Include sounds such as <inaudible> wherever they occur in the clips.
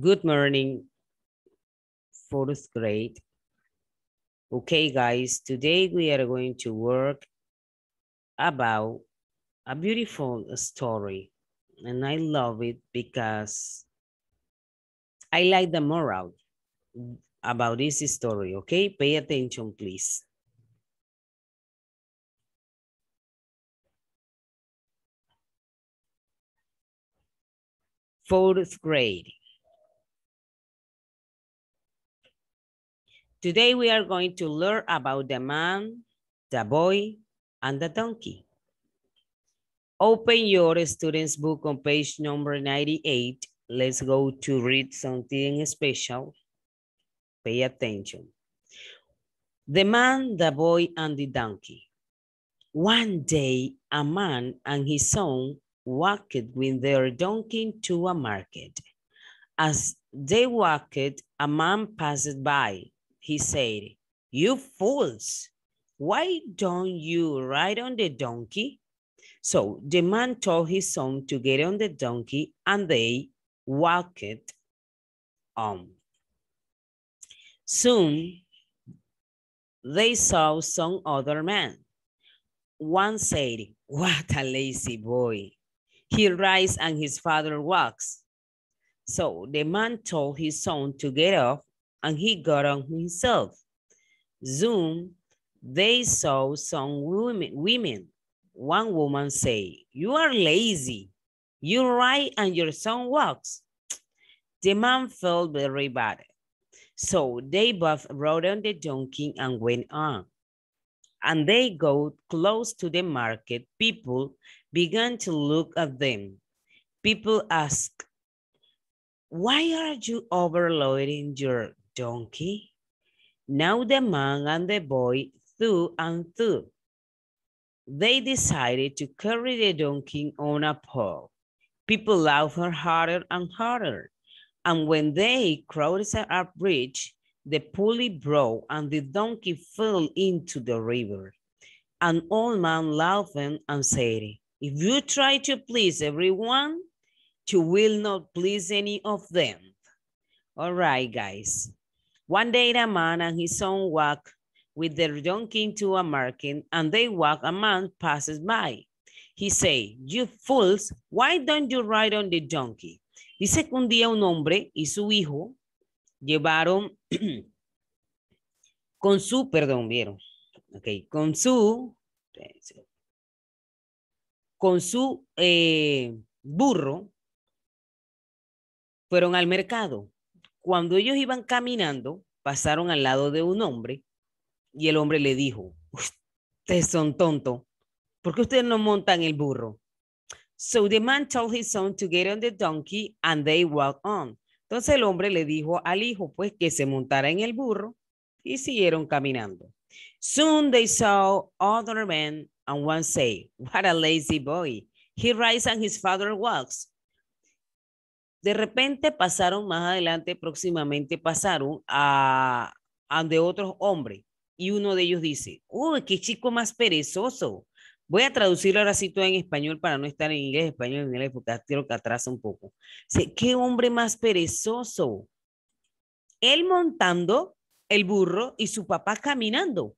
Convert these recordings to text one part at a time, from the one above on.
Good morning, fourth grade. Okay, guys, today we are going to work about a beautiful story. And I love it because I like the moral about this story, okay? Pay attention, please. Fourth grade. Today we are going to learn about the man, the boy, and the donkey. Open your student's book on page number 98. Let's go to read something special. Pay attention. The man, the boy, and the donkey. One day, a man and his son walked with their donkey to a market. As they walked, a man passed by he said, You fools, why don't you ride on the donkey? So the man told his son to get on the donkey and they walked on. Soon they saw some other man. One said, What a lazy boy. He rides and his father walks. So the man told his son to get off and he got on himself. Zoom! they saw some women, women. One woman say, you are lazy. You ride and your son walks. The man felt very bad. So they both rode on the donkey and went on. And they got close to the market. People began to look at them. People asked, why are you overloading your donkey. Now the man and the boy threw and threw. They decided to carry the donkey on a pole. People laughed harder and harder. And when they crossed a bridge, the pulley broke and the donkey fell into the river. An old man laughed and said, if you try to please everyone, you will not please any of them. All right, guys. One day a man and his son walk with their donkey to a market, and they walk a man passes by. He say, you fools, why don't you ride on the donkey? Dice que un día un hombre y su hijo llevaron <clears throat> con su, perdón, vieron, con su, con su eh, burro, fueron al mercado. Cuando ellos iban caminando, pasaron al lado de un hombre y el hombre le dijo, ustedes son tontos, ¿por qué ustedes no montan el burro? So the man told his son to get on the donkey and they walked on. Entonces el hombre le dijo al hijo pues que se montara en el burro y siguieron caminando. Soon they saw other men and one say, what a lazy boy. He rides and his father walks. De repente pasaron más adelante, próximamente pasaron a, de otros hombres y uno de ellos dice, uy, qué chico más perezoso. Voy a traducirlo ahora sí todo en español para no estar en inglés, español, en la época, quiero que atrasa un poco. Dice, qué hombre más perezoso. Él montando el burro y su papá caminando.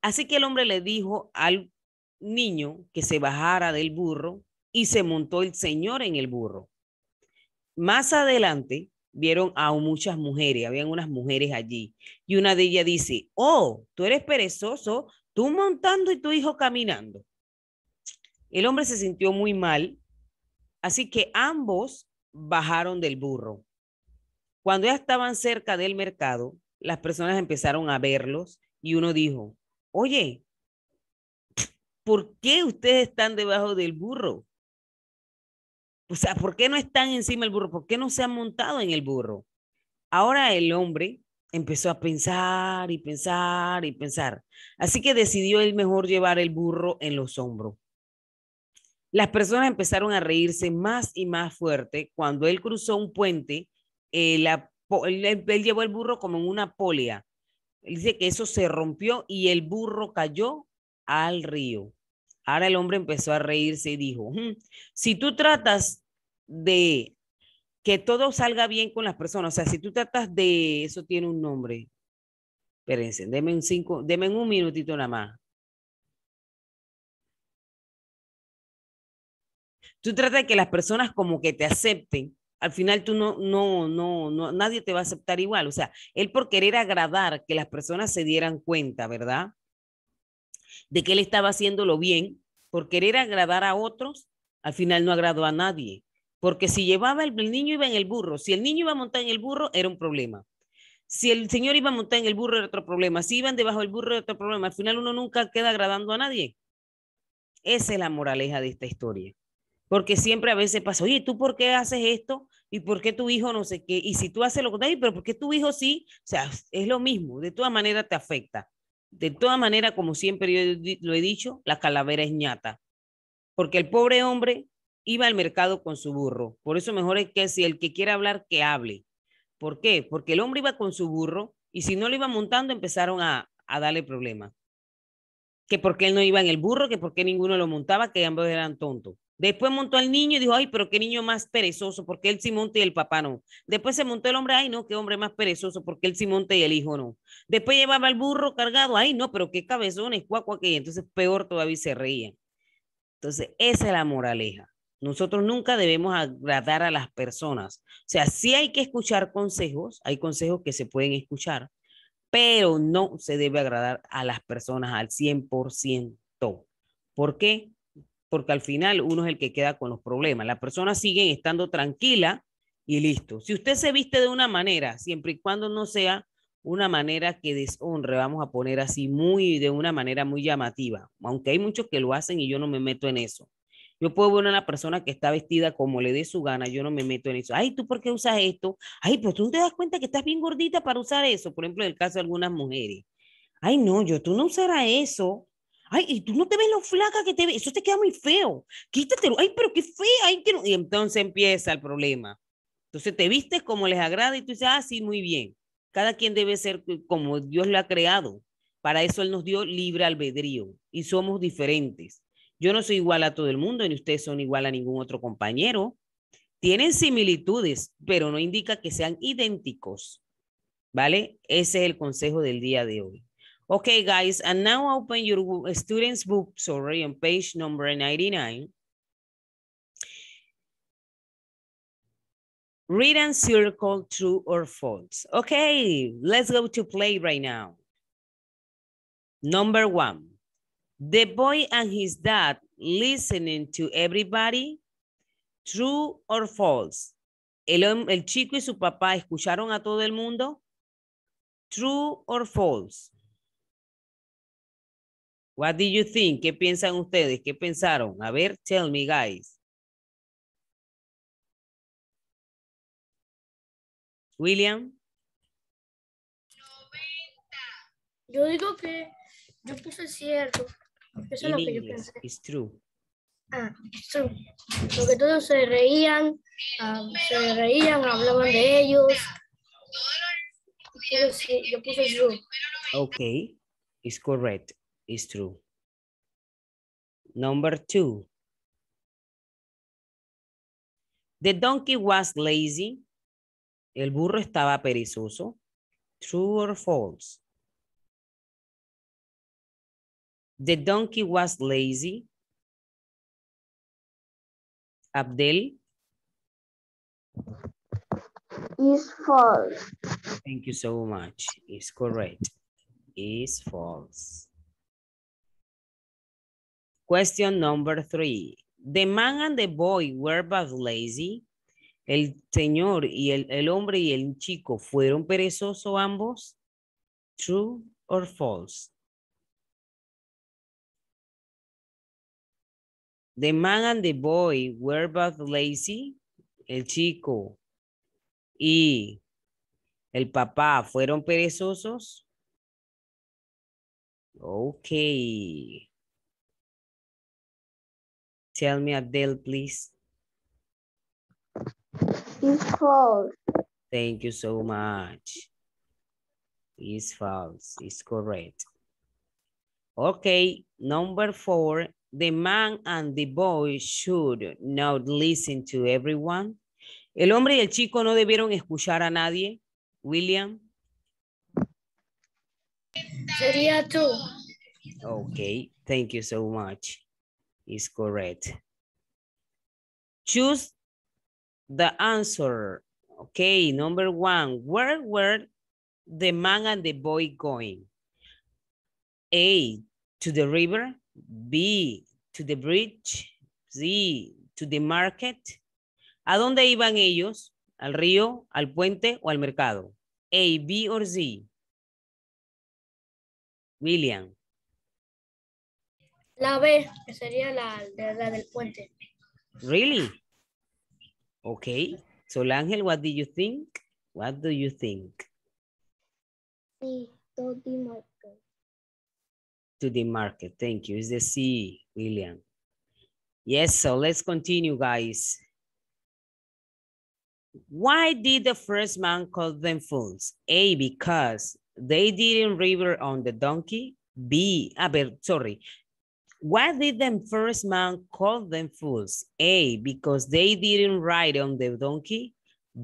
Así que el hombre le dijo al niño que se bajara del burro y se montó el señor en el burro. Más adelante vieron a muchas mujeres, habían unas mujeres allí, y una de ellas dice, oh, tú eres perezoso, tú montando y tu hijo caminando. El hombre se sintió muy mal, así que ambos bajaron del burro. Cuando ya estaban cerca del mercado, las personas empezaron a verlos y uno dijo, oye, ¿por qué ustedes están debajo del burro? O sea, ¿por qué no están encima el burro? ¿Por qué no se han montado en el burro? Ahora el hombre empezó a pensar y pensar y pensar. Así que decidió él mejor llevar el burro en los hombros. Las personas empezaron a reírse más y más fuerte cuando él cruzó un puente. Eh, él, llevó el burro como en una polea. dice que eso se rompió y el burro cayó al río. Ahora el hombre empezó a reírse y dijo, si tú tratas de que todo salga bien con las personas, o sea, si tú tratas de, eso tiene un nombre, espérense, denme un cinco, un minutito nada más. Tú tratas de que las personas como que te acepten, al final tú no, no, no, no, nadie te va a aceptar igual. O sea, él por querer agradar que las personas se dieran cuenta, ¿verdad? de que él estaba haciéndolo bien, por querer agradar a otros, al final no agradó a nadie. Porque si llevaba el, niño iba en el burro, si el niño iba a montar en el burro, era un problema. Si el señor iba a montar en el burro, era otro problema. Si iban debajo del burro, era otro problema. Al final uno nunca queda agradando a nadie. Esa es la moraleja de esta historia. Porque siempre a veces pasa, oye, ¿tú por qué haces esto? ¿Y por qué tu hijo no sé qué? Y si tú haces lo contrario, pero ¿por qué tu hijo sí? O sea, es lo mismo, de todas maneras te afecta. De todas maneras, como siempre yo lo he dicho, la calavera es ñata, porque el pobre hombre iba al mercado con su burro. Por eso mejor es que si el que quiere hablar, que hable. ¿Por qué? Porque el hombre iba con su burro y si no lo iba montando empezaron a, a darle problemas. Que porque él no iba en el burro, que porque ninguno lo montaba, que ambos eran tontos. Después montó al niño y dijo, ay, pero qué niño más perezoso, porque él sí monta y el papá no. Después se montó el hombre, ay, no, qué hombre más perezoso, porque él sí monta y el hijo no. Después llevaba el burro cargado, ay, no, pero qué cabezones, cuaco aquello. Entonces, peor todavía se reía. Entonces, esa es la moraleja. Nosotros nunca debemos agradar a las personas. O sea, sí hay que escuchar consejos, hay consejos que se pueden escuchar, pero no se debe agradar a las personas al 100%. ¿Por qué? porque al final uno es el que queda con los problemas. Las personas siguen estando tranquila y listo. Si usted se viste de una manera, siempre y cuando no sea una manera que deshonre, vamos a poner así, muy de una manera muy llamativa, aunque hay muchos que lo hacen y yo no me meto en eso. Yo puedo ver a una persona que está vestida como le dé su gana, yo no me meto en eso. Ay, ¿tú por qué usas esto? Ay, ¿pero tú te das cuenta que estás bien gordita para usar eso. Por ejemplo, en el caso de algunas mujeres. Ay, no, yo tú no usarás eso ay, y tú no te ves lo flaca que te ves, eso te queda muy feo, quítatelo, ay, pero qué feo. que y entonces empieza el problema. Entonces te vistes como les agrada y tú dices, ah, sí, muy bien. Cada quien debe ser como Dios lo ha creado. Para eso Él nos dio libre albedrío y somos diferentes. Yo no soy igual a todo el mundo, ni ustedes son igual a ningún otro compañero. Tienen similitudes, pero no indica que sean idénticos. ¿Vale? Ese es el consejo del día de hoy. Okay, guys, and now open your student's book, sorry, on page number 99. Read and circle true or false. Okay, let's go to play right now. Number one, the boy and his dad listening to everybody, true or false. El, el chico y su papá escucharon a todo el mundo, true or false. What do you think? ¿Qué piensan ustedes? ¿Qué pensaron? A ver, tell me, guys. William. Yo digo que yo puse cierto. Eso es lo que yo pensé. It's true. Ah, it's true. Porque todos se reían, ah, se reían, hablaban de ellos. Yo, puse true. Ok, is correct. is true. Number two, the donkey was lazy. El burro estaba perezoso. True or false? The donkey was lazy. Abdel? Is false. Thank you so much. It's correct. Is false. Question number three. The man and the boy were both lazy. El señor y el, el hombre y el chico fueron perezosos ambos. True or false? The man and the boy were both lazy. El chico y el papá fueron perezosos. Okay. Tell me, Abdel, please. It's false. Thank you so much. It's false. It's correct. Okay, number four. The man and the boy should not listen to everyone. El hombre y el chico no debieron escuchar a nadie. William. Sería tú. Okay, thank you so much. is correct. Choose the answer. Okay, number one, where were the man and the boy going? A, to the river. B, to the bridge. C, to the market. ¿A dónde iban ellos? ¿Al río, al puente o al mercado? A, B or Z. William. La B, que sería la, la del puente. Really? Okay. So, Ángel, what do you think? What do you think? C, to the market. To the market. Thank you. It's the C, William. Yes, so let's continue, guys. Why did the first man call them fools? A, because they didn't river on the donkey. B, ah, sorry, Why did the first man call them fools? A, because they didn't ride on the donkey.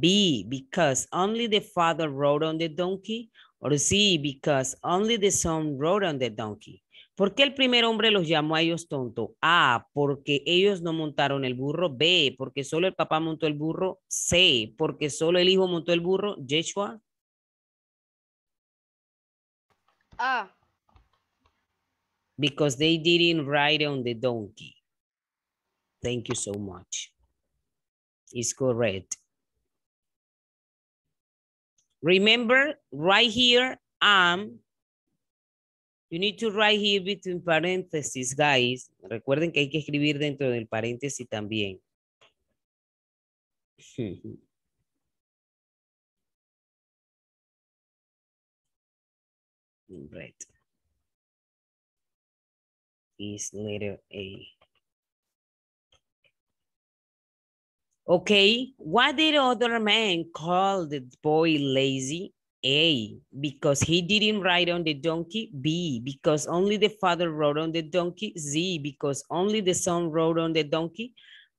B, because only the father rode on the donkey. Or C, because only the son rode on the donkey. ¿Por qué el primer hombre los llamó a ellos tonto? A, porque ellos no montaron el burro. B, porque solo el papá montó el burro. C, porque solo el hijo montó el burro. Yeshua. A. because they didn't ride on the donkey. Thank you so much. It's correct. Remember, right here, am. Um, you need to write here between parentheses, guys. Recuerden que hay que escribir dentro del paréntesis también. right. <laughs> is letter A. Okay, what did other man call the boy lazy? A, because he didn't ride on the donkey. B, because only the father rode on the donkey. Z, because only the son rode on the donkey.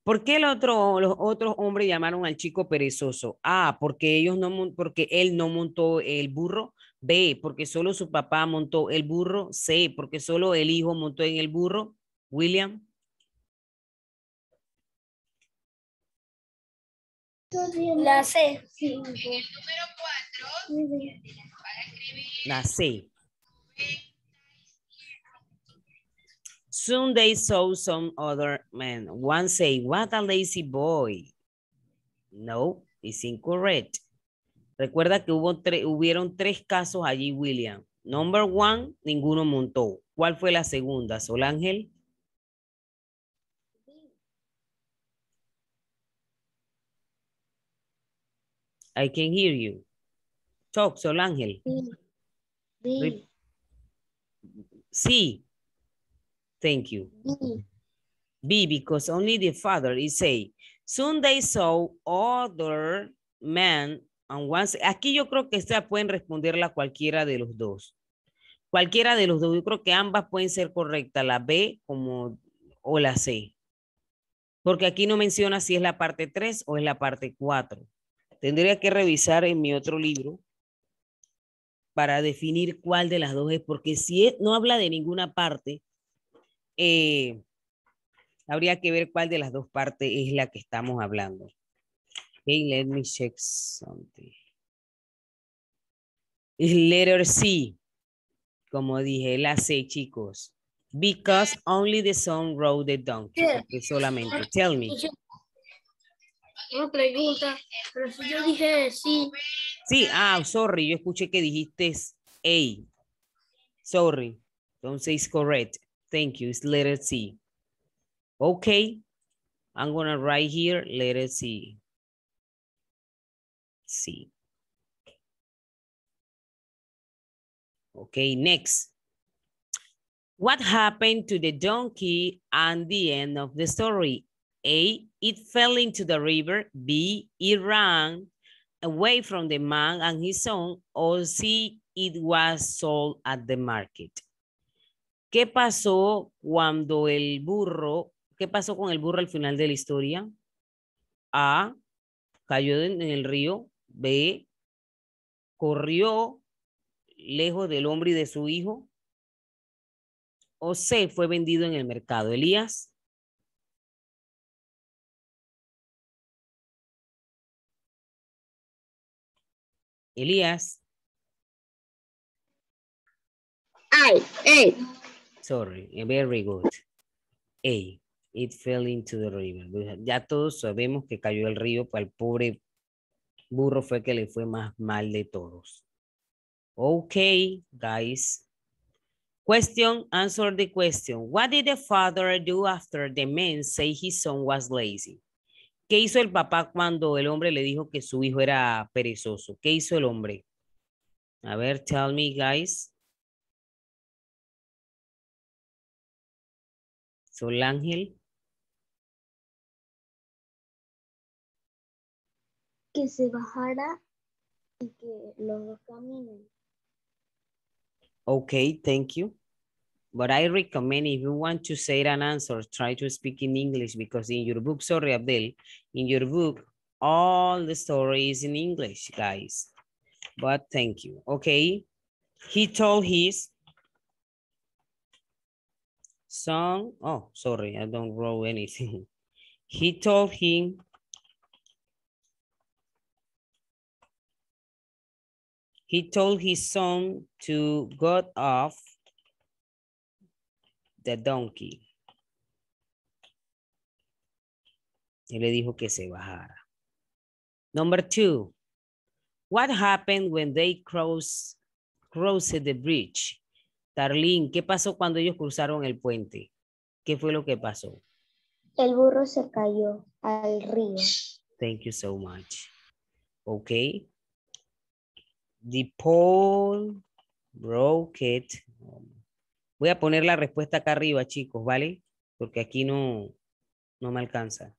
¿Por qué el otro, los otros hombres llamaron al chico perezoso? A, porque, ellos no, porque él no montó el burro. B, porque solo su papá montó el burro. C, porque solo el hijo montó en el burro. William. La C. El número La C. Soon they saw some other men. One say, what a lazy boy. No, it's incorrect. Recuerda que hubo tres, hubieron tres casos allí, William. Number one, ninguno montó. ¿Cuál fue la segunda, Sol Ángel? I can hear you. Talk, Sol Ángel. Sí. Thank you. B. B, because only the father is say, soon they saw other men Aquí yo creo que pueden responderla cualquiera de los dos. Cualquiera de los dos. Yo creo que ambas pueden ser correctas, la B como, o la C. Porque aquí no menciona si es la parte 3 o es la parte 4. Tendría que revisar en mi otro libro para definir cuál de las dos es, porque si no habla de ninguna parte, eh, habría que ver cuál de las dos partes es la que estamos hablando let me check something. is letter C. Como dije, la C, chicos. Because only the song rode the donkey. solamente, ah, tell me. Una pregunta, pero si yo dije sí. Sí, ah, sorry, yo escuché que dijiste A. Sorry, entonces it's correct. Thank you, it's letter C. Okay, I'm gonna write here, letter C. Sí. Okay, next. What happened to the donkey at the end of the story? A, it fell into the river. B, it ran away from the man and his son. O C, it was sold at the market. ¿Qué pasó cuando el burro, qué pasó con el burro al final de la historia? A, cayó en el río. B. corrió lejos del hombre y de su hijo. O C. fue vendido en el mercado. Elías. Elías. Ay, ay. Sorry, very good. A. It fell into the river. Ya todos sabemos que cayó el río para el pobre burro fue que le fue más mal de todos. Ok, guys. Question, answer the question. What did the father do after the man say his son was lazy? ¿Qué hizo el papá cuando el hombre le dijo que su hijo era perezoso? ¿Qué hizo el hombre? A ver, tell me, guys. Sol Ángel. que se bajara y que los dos caminen. Okay, thank you. But I recommend if you want to say an answer, try to speak in English because in your book, sorry, Abdel, in your book, all the story is in English, guys. But thank you. Okay. He told his son. Oh, sorry, I don't wrote anything. <laughs> He told him He told his son to get off the donkey. le dijo que se bajara. Number two, what happened when they crossed, crossed the bridge? Darlene, ¿qué pasó cuando ellos cruzaron el puente? ¿Qué fue lo que pasó? El burro se cayó al río. Thank you so much. Okay. The pole broke it. Voy a poner la respuesta acá arriba, chicos, ¿vale? Porque aquí no, no me alcanza.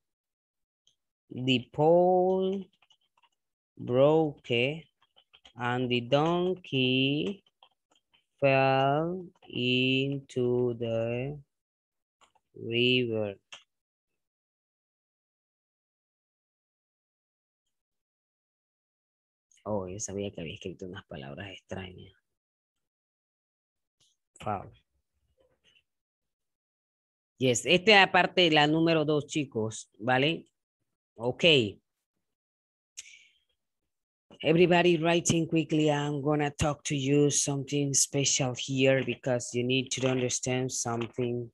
The pole broke and the donkey fell into the river. Oh, yo sabía que había escrito unas palabras extrañas. Wow. Yes, esta es la parte, la número dos, chicos, ¿vale? Ok. Everybody writing quickly, I'm gonna talk to you something special here because you need to understand something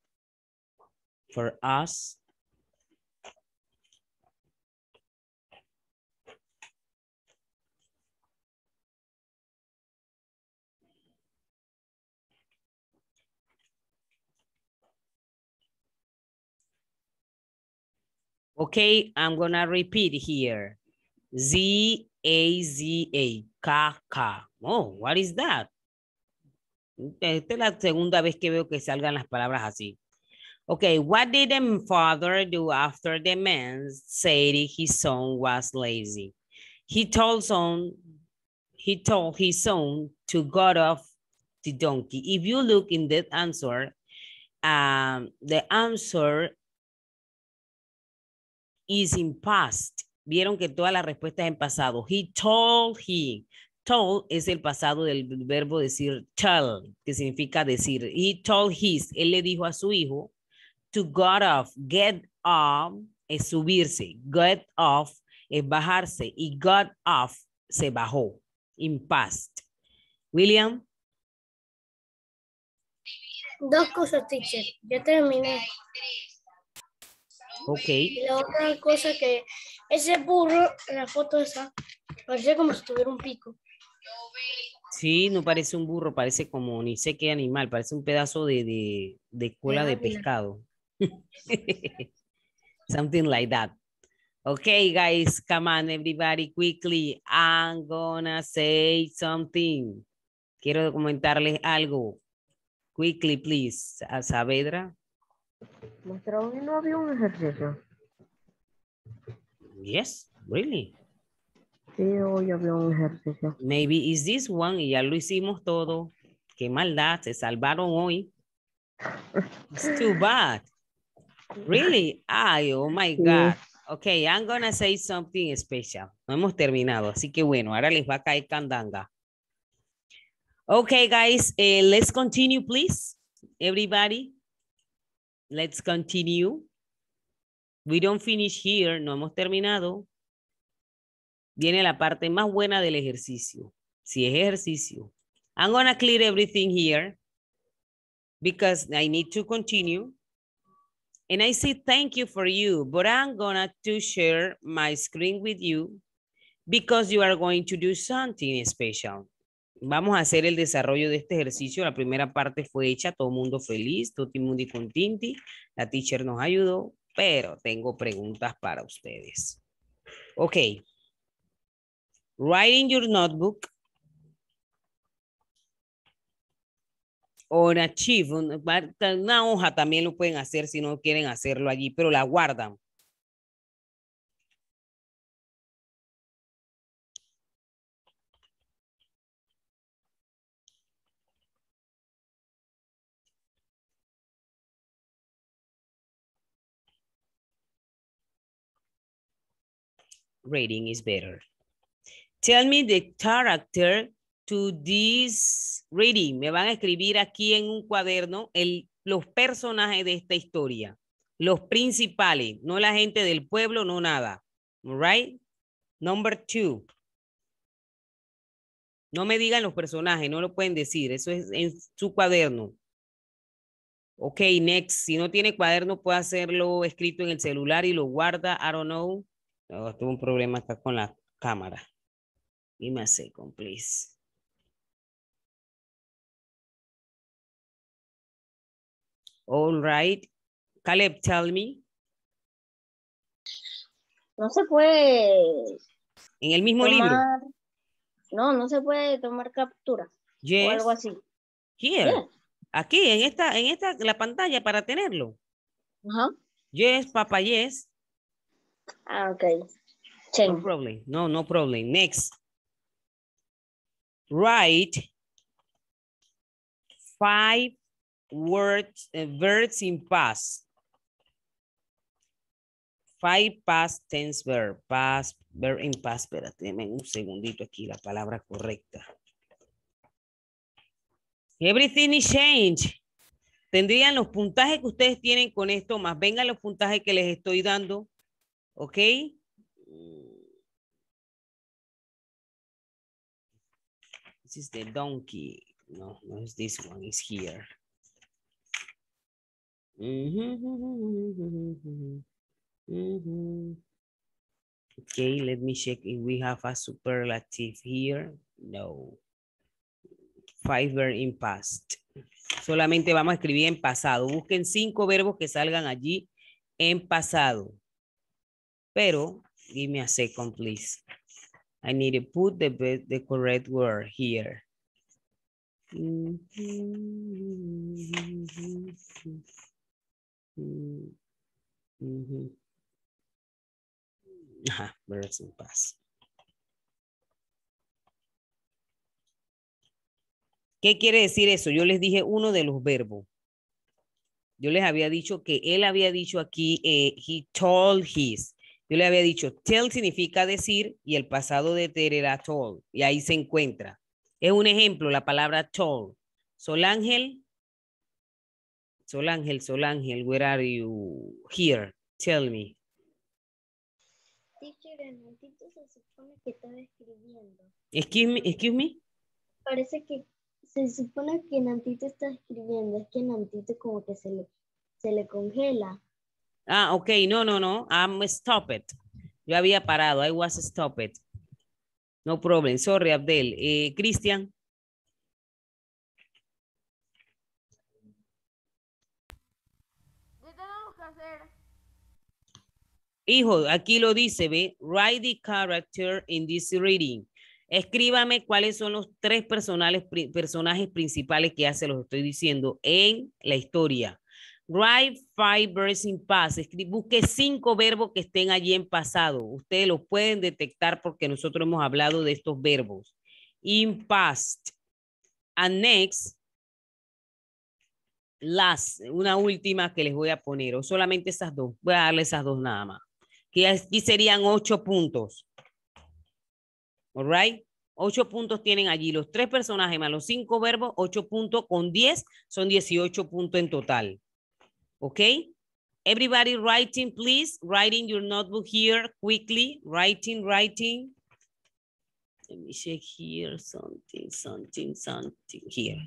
for us. Okay, I'm gonna repeat here. Z A Z A K K. Oh, what is that? Esta es la segunda vez que veo que salgan las palabras así. Okay, what did the father do after the man said his son was lazy? He told son, he told his son to get off the donkey. If you look in that answer, um, the answer is in past. Vieron que todas las respuestas en pasado. He told he. Told es el pasado del verbo decir tell, que significa decir. He told his. Él le dijo a su hijo to get off. Get off es subirse. Get off es bajarse. Y got off se bajó. In past. William. Dos cosas, teacher. Yo terminé. Ok. Y la otra cosa que ese burro, la foto esa, parecía como si tuviera un pico. Sí, no parece un burro, parece como ni sé qué animal, parece un pedazo de, de, de cola de pescado. <laughs> Something like that. Okay, guys, come on, everybody, quickly. I'm gonna say something. Quiero comentarles algo. Quickly, please. A Saavedra. Mostraron hoy no había un ejercicio. Yes, really. Sí, hoy había un ejercicio. Maybe is this one y ya lo hicimos todo. Qué maldad, se salvaron hoy. It's too bad. Really? Ay, oh my God. Ok, I'm gonna say something special. No hemos terminado, así que bueno, ahora les va a caer candanga. Ok, guys, eh, let's continue, please. Everybody. Let's continue. We don't finish here. No hemos terminado. Viene la parte más buena del ejercicio. Si es ejercicio. I'm going to clear everything here because I need to continue. And I say thank you for you, but I'm gonna to share my screen with you because you are going to do something special vamos a hacer el desarrollo de este ejercicio. La primera parte fue hecha, todo mundo feliz, tutti mundi tinti. La teacher nos ayudó, pero tengo preguntas para ustedes. Ok. Writing your notebook on a una hoja también lo pueden hacer si no quieren hacerlo allí, pero la guardan. reading is better. Tell me the character to this reading. Me van a escribir aquí en un cuaderno el, los personajes de esta historia. Los principales, no la gente del pueblo, no nada. right? Number two. No me digan los personajes, no lo pueden decir. Eso es en su cuaderno. Ok, next. Si no tiene cuaderno, puede hacerlo escrito en el celular y lo guarda. I don't know. No, tuve un problema acá con la cámara. Y me hace please. All right. Caleb, tell me. No se puede. En el mismo libro. No, no se puede tomar captura. Yes. O algo así. Here. Aquí, en esta, en esta, la pantalla para tenerlo. Ajá. Yes, papá, yes. Ah, okay. No problem. No, no problem. Next. Write five words, eh, verbs in past. Five past tense verb. Past, verb in past. Espérate, un segundito aquí, la palabra correcta. Everything is changed. Tendrían los puntajes que ustedes tienen con esto, más vengan los puntajes que les estoy dando. ¿Ok? This is the donkey. No, no es this one, is here. Okay, let me check if we have a superlative here. No. Five verb in past. Solamente vamos a escribir en pasado. Busquen cinco verbos que salgan allí en pasado. Pero, give me a second, please. I need to put the, the correct word here. Mm-hmm. Ajá, en paz. ¿Qué quiere decir eso? Yo les dije uno de los verbos. Yo les había dicho que él había dicho aquí, eh, he told his. Yo le había dicho, tell significa decir y el pasado de tell era told, y ahí se encuentra. Es un ejemplo, la palabra Sol Ángel, Sol Ángel, where are you? Here, tell me. Teacher, se supone que estaba escribiendo. Excuse me, Parece que se supone que Nantito está escribiendo, es que Nantito como que se se le congela. Ah, ok, no, no, no, I'm stop it. Yo había parado, I was stop it. No problem, sorry Abdel. Eh, Cristian. ¿Qué tenemos que hacer? Hijo, aquí lo dice, ve, write the character in this reading. Escríbame cuáles son los tres personales, personajes principales que hace, los estoy diciendo, en la historia. Write five verbs in past. Busque cinco verbos que estén allí en pasado. Ustedes los pueden detectar porque nosotros hemos hablado de estos verbos. In past. And next. Las, una última que les voy a poner, o solamente esas dos. Voy a darle esas dos nada más. Que aquí serían ocho puntos. All right. Ocho puntos tienen allí los tres personajes más los cinco verbos, ocho puntos con diez, son dieciocho puntos en total. okay? Everybody writing, please, writing your notebook here quickly, writing, writing. Let me check here, something, something, something here.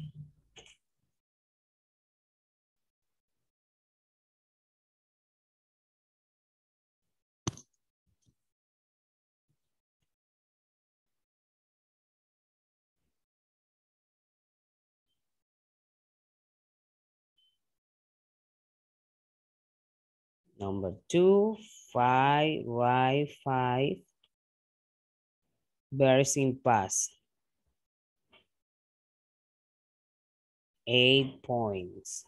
Number two, five, y five. Very in past. Eight points.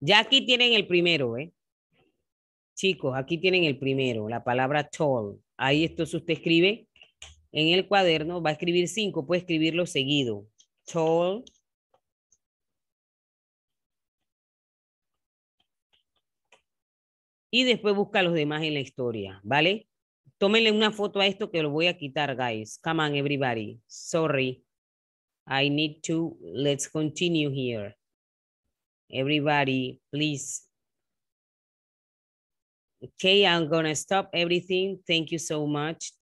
Ya aquí tienen el primero, ¿eh? Chicos, aquí tienen el primero, la palabra tall. Ahí esto usted escribe en el cuaderno, va a escribir cinco, puede escribirlo seguido. Tall, y después busca los demás en la historia, ¿vale? Tómenle una foto a esto que lo voy a quitar, guys. Come on, everybody. Sorry. I need to, let's continue here. Everybody, please. Okay, I'm gonna stop everything. Thank you so much.